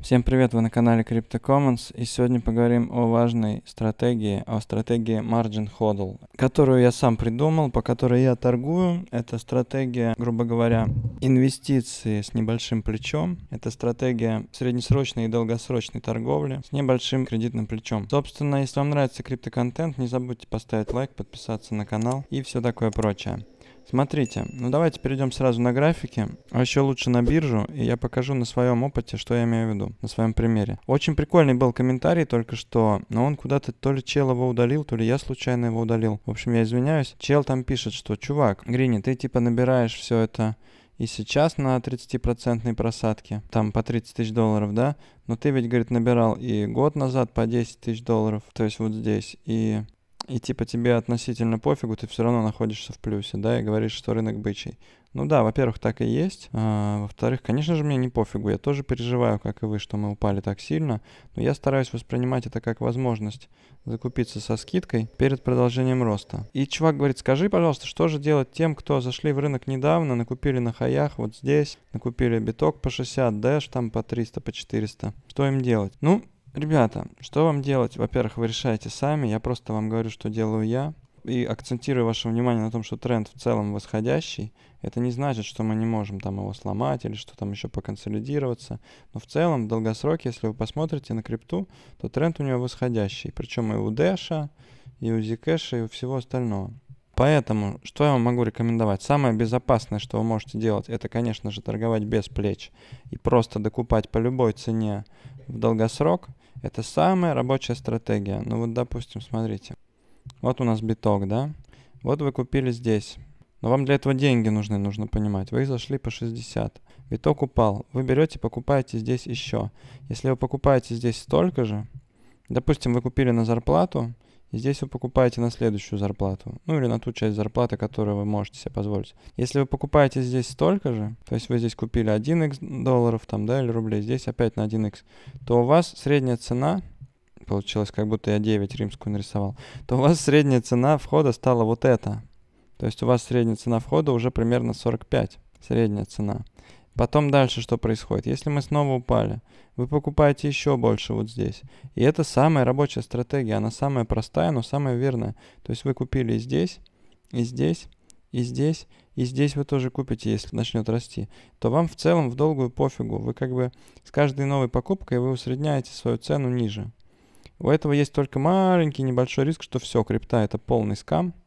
Всем привет, вы на канале Crypto Commons, и сегодня поговорим о важной стратегии, о стратегии Margin Hodl, которую я сам придумал, по которой я торгую. Это стратегия, грубо говоря, инвестиции с небольшим плечом. Это стратегия среднесрочной и долгосрочной торговли с небольшим кредитным плечом. Собственно, если вам нравится криптоконтент, не забудьте поставить лайк, подписаться на канал и все такое прочее. Смотрите, ну давайте перейдем сразу на графики, а еще лучше на биржу, и я покажу на своем опыте, что я имею в виду, на своем примере. Очень прикольный был комментарий только что, но он куда-то то ли чел его удалил, то ли я случайно его удалил. В общем, я извиняюсь. Чел там пишет, что чувак, Грини, ты типа набираешь все это и сейчас на 30% просадке, там по 30 тысяч долларов, да? Но ты ведь, говорит, набирал и год назад по 10 тысяч долларов, то есть вот здесь, и и типа тебе относительно пофигу, ты все равно находишься в плюсе, да, и говоришь, что рынок бычий. Ну да, во-первых, так и есть. А, во-вторых, конечно же, мне не пофигу. Я тоже переживаю, как и вы, что мы упали так сильно. Но я стараюсь воспринимать это как возможность закупиться со скидкой перед продолжением роста. И чувак говорит, скажи, пожалуйста, что же делать тем, кто зашли в рынок недавно, накупили на хаях вот здесь, накупили биток по 60, дэш там по 300, по 400. Что им делать? Ну, Ребята, что вам делать? Во-первых, вы решаете сами. Я просто вам говорю, что делаю я. И акцентирую ваше внимание на том, что тренд в целом восходящий. Это не значит, что мы не можем там его сломать или что там еще поконсолидироваться. Но в целом, в долгосроке, если вы посмотрите на крипту, то тренд у него восходящий. Причем и у Дэша, и у Zcash, и у всего остального. Поэтому, что я вам могу рекомендовать? Самое безопасное, что вы можете делать, это, конечно же, торговать без плеч и просто докупать по любой цене в долгосрок это самая рабочая стратегия. Ну вот, допустим, смотрите. Вот у нас биток, да? Вот вы купили здесь. Но вам для этого деньги нужны, нужно понимать. Вы зашли по 60. Биток упал. Вы берете, покупаете здесь еще. Если вы покупаете здесь столько же, допустим, вы купили на зарплату, Здесь вы покупаете на следующую зарплату, ну или на ту часть зарплаты, которую вы можете себе позволить. Если вы покупаете здесь столько же, то есть вы здесь купили 1x долларов там, да, или рублей, здесь опять на 1x, то у вас средняя цена, получилось как будто я 9 римскую нарисовал, то у вас средняя цена входа стала вот эта. То есть у вас средняя цена входа уже примерно 45, средняя цена. Потом дальше что происходит? Если мы снова упали, вы покупаете еще больше вот здесь. И это самая рабочая стратегия. Она самая простая, но самая верная. То есть вы купили здесь, и здесь, и здесь, и здесь вы тоже купите, если начнет расти, то вам в целом в долгую пофигу. Вы как бы с каждой новой покупкой вы усредняете свою цену ниже. У этого есть только маленький небольшой риск, что все, крипта это полный скам –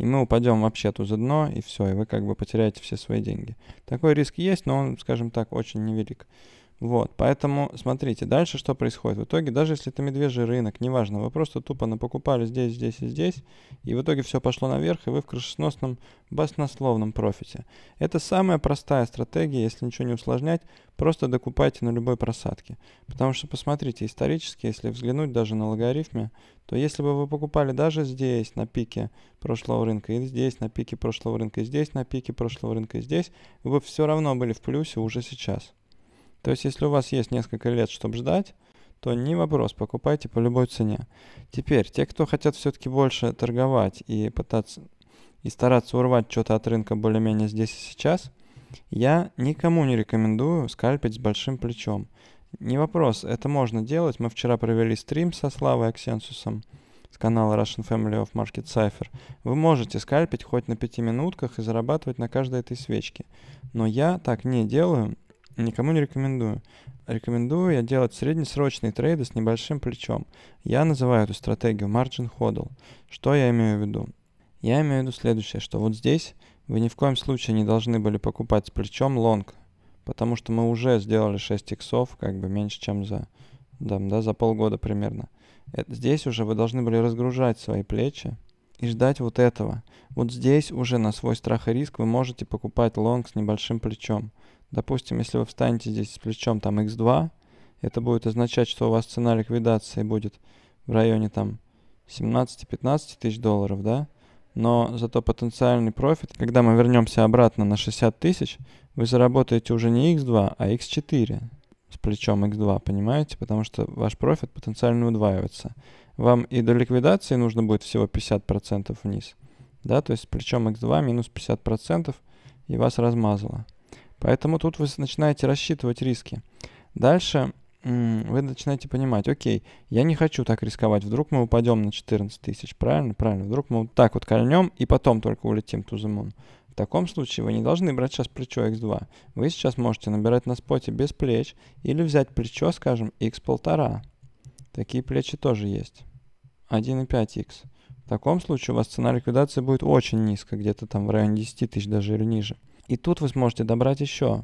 и мы упадем вообще тут за дно, и все, и вы как бы потеряете все свои деньги. Такой риск есть, но он, скажем так, очень невелик. Вот, поэтому смотрите, дальше что происходит. В итоге, даже если это медвежий рынок, неважно, вы просто тупо покупали здесь, здесь и здесь, и в итоге все пошло наверх, и вы в крышесносном баснословном профите. Это самая простая стратегия, если ничего не усложнять, просто докупайте на любой просадке. Потому что, посмотрите, исторически, если взглянуть даже на логарифме, то если бы вы покупали даже здесь на пике прошлого рынка, и здесь на пике прошлого рынка, и здесь на пике прошлого рынка, и здесь, вы бы все равно были в плюсе уже сейчас. То есть, если у вас есть несколько лет, чтобы ждать, то не вопрос, покупайте по любой цене. Теперь, те, кто хотят все-таки больше торговать и пытаться и стараться урвать что-то от рынка более-менее здесь и сейчас, я никому не рекомендую скальпить с большим плечом. Не вопрос, это можно делать. Мы вчера провели стрим со Славой Аксенсусом с канала Russian Family of Market Cipher. Вы можете скальпить хоть на пяти минутках и зарабатывать на каждой этой свечке. Но я так не делаю, Никому не рекомендую. Рекомендую я делать среднесрочные трейды с небольшим плечом. Я называю эту стратегию margin hodl. Что я имею в виду? Я имею в виду следующее, что вот здесь вы ни в коем случае не должны были покупать с плечом лонг, потому что мы уже сделали 6 иксов, как бы меньше, чем за, да, да, за полгода примерно. Это, здесь уже вы должны были разгружать свои плечи, и ждать вот этого. Вот здесь уже на свой страх и риск вы можете покупать лонг с небольшим плечом. Допустим, если вы встанете здесь с плечом там x2, это будет означать, что у вас цена ликвидации будет в районе там 17-15 тысяч долларов, да? Но зато потенциальный профит, когда мы вернемся обратно на 60 тысяч, вы заработаете уже не x2, а x4 с плечом x2, понимаете? Потому что ваш профит потенциально удваивается. Вам и до ликвидации нужно будет всего 50% вниз, да? То есть с плечом x2 минус 50% и вас размазало. Поэтому тут вы начинаете рассчитывать риски. Дальше вы начинаете понимать, окей, я не хочу так рисковать, вдруг мы упадем на 14 тысяч, правильно? Правильно, вдруг мы вот так вот кольнем и потом только улетим to the moon. В таком случае вы не должны брать сейчас плечо x2. Вы сейчас можете набирать на споте без плеч или взять плечо, скажем, x1,5. Такие плечи тоже есть. 1,5x. В таком случае у вас цена ликвидации будет очень низко, где-то там в районе 10 тысяч даже или ниже. И тут вы сможете добрать еще.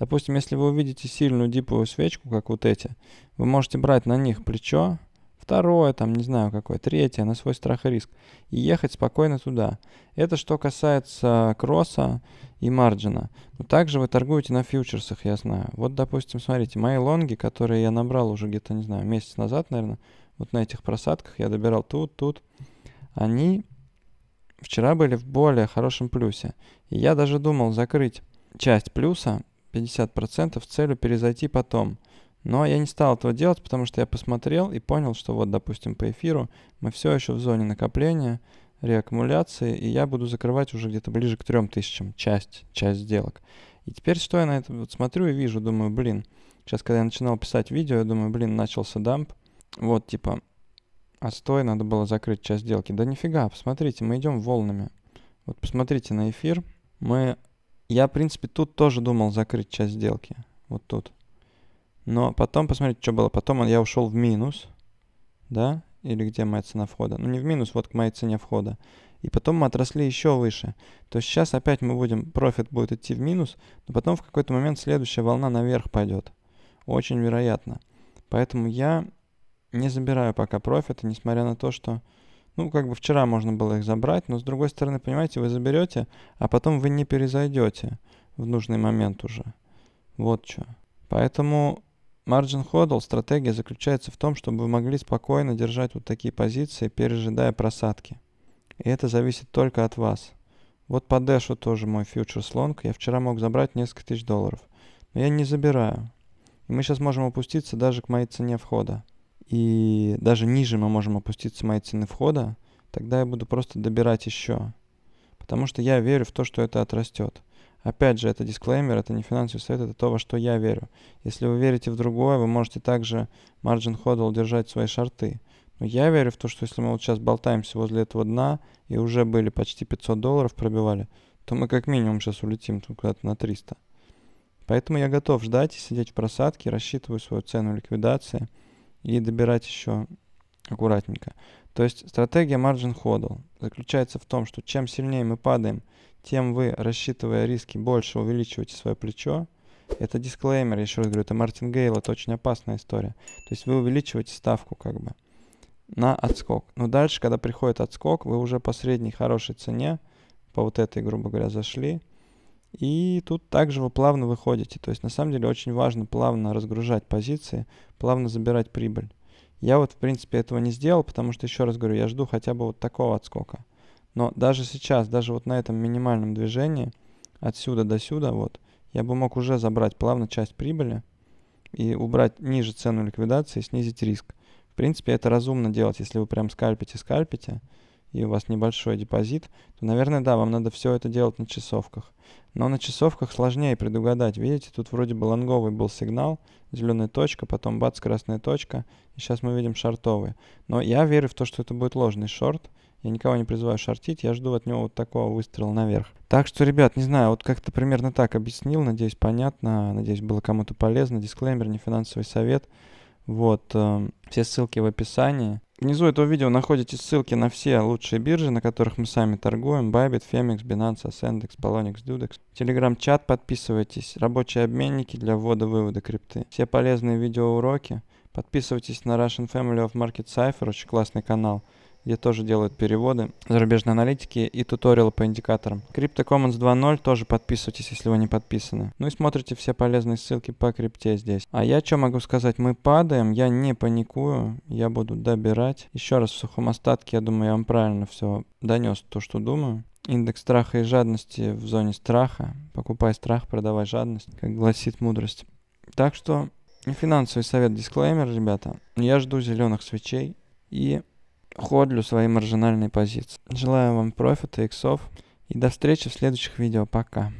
Допустим, если вы увидите сильную диповую свечку, как вот эти, вы можете брать на них плечо, второе, там, не знаю какое, третье, на свой страх и риск, и ехать спокойно туда. Это что касается кросса и марджина. Но также вы торгуете на фьючерсах, я знаю. Вот, допустим, смотрите, мои лонги, которые я набрал уже где-то, не знаю, месяц назад, наверное, вот на этих просадках я добирал тут, тут, они вчера были в более хорошем плюсе, и я даже думал закрыть часть плюса, 50% в целью перезайти потом. Но я не стал этого делать, потому что я посмотрел и понял, что вот, допустим, по эфиру мы все еще в зоне накопления, реаккумуляции, и я буду закрывать уже где-то ближе к 3000 часть, часть сделок. И теперь что я на это вот смотрю и вижу, думаю, блин, сейчас, когда я начинал писать видео, я думаю, блин, начался дамп, вот, типа, Отстой, надо было закрыть часть сделки. Да нифига, посмотрите, мы идем волнами. Вот посмотрите на эфир. Мы... Я, в принципе, тут тоже думал закрыть часть сделки. Вот тут. Но потом, посмотрите, что было. Потом я ушел в минус. Да? Или где моя цена входа? Ну, не в минус, вот к моей цене входа. И потом мы отросли еще выше. То есть сейчас опять мы будем, профит будет идти в минус, но потом в какой-то момент следующая волна наверх пойдет. Очень вероятно. Поэтому я не забираю пока профиты, несмотря на то, что, ну, как бы вчера можно было их забрать, но с другой стороны, понимаете, вы заберете, а потом вы не перезайдете в нужный момент уже. Вот что. Поэтому Margin Hodl стратегия заключается в том, чтобы вы могли спокойно держать вот такие позиции, пережидая просадки. И это зависит только от вас. Вот по Дэшу тоже мой фьючерс лонг. Я вчера мог забрать несколько тысяч долларов. Но я не забираю. И мы сейчас можем опуститься даже к моей цене входа и даже ниже мы можем опуститься моей цены входа, тогда я буду просто добирать еще. Потому что я верю в то, что это отрастет. Опять же, это дисклеймер, это не финансовый совет, это то, во что я верю. Если вы верите в другое, вы можете также margin hodl держать свои шарты. Но я верю в то, что если мы вот сейчас болтаемся возле этого дна и уже были почти 500 долларов пробивали, то мы как минимум сейчас улетим куда-то на 300. Поэтому я готов ждать и сидеть в просадке, рассчитываю свою цену ликвидации – и добирать еще аккуратненько. То есть стратегия Margin Hodl заключается в том, что чем сильнее мы падаем, тем вы, рассчитывая риски, больше увеличиваете свое плечо. Это дисклеймер, еще раз говорю, это Мартин Гейл, это очень опасная история. То есть вы увеличиваете ставку как бы на отскок. Но дальше, когда приходит отскок, вы уже по средней хорошей цене, по вот этой, грубо говоря, зашли – и тут также вы плавно выходите. То есть на самом деле очень важно плавно разгружать позиции, плавно забирать прибыль. Я вот в принципе этого не сделал, потому что еще раз говорю, я жду хотя бы вот такого отскока. Но даже сейчас, даже вот на этом минимальном движении, отсюда до сюда, вот, я бы мог уже забрать плавно часть прибыли и убрать ниже цену ликвидации снизить риск. В принципе, это разумно делать, если вы прям скальпите-скальпите и у вас небольшой депозит, то, наверное, да, вам надо все это делать на часовках. Но на часовках сложнее предугадать. Видите, тут вроде бы лонговый был сигнал, зеленая точка, потом бац, красная точка, и сейчас мы видим шортовые. Но я верю в то, что это будет ложный шорт, я никого не призываю шортить, я жду от него вот такого выстрела наверх. Так что, ребят, не знаю, вот как-то примерно так объяснил, надеюсь, понятно, надеюсь, было кому-то полезно. Дисклеймер, не финансовый совет. Вот, э, все ссылки в описании. Внизу этого видео находите ссылки на все лучшие биржи, на которых мы сами торгуем. Bybit, Femex, Binance, Ascendex, Poloniex, Dudex. Телеграм-чат подписывайтесь, рабочие обменники для ввода-вывода крипты. Все полезные видеоуроки. Подписывайтесь на Russian Family of Market Cypher, очень классный канал где тоже делают переводы, зарубежные аналитики и туториалы по индикаторам. Crypto Commons 2.0 тоже подписывайтесь, если вы не подписаны. Ну и смотрите все полезные ссылки по крипте здесь. А я что могу сказать? Мы падаем, я не паникую, я буду добирать. Еще раз в сухом остатке, я думаю, я вам правильно все донес то, что думаю. Индекс страха и жадности в зоне страха. Покупай страх, продавай жадность, как гласит мудрость. Так что финансовый совет, дисклеймер, ребята. Я жду зеленых свечей и ходлю своей маржинальной позиции. Желаю вам профита, иксов и до встречи в следующих видео. Пока.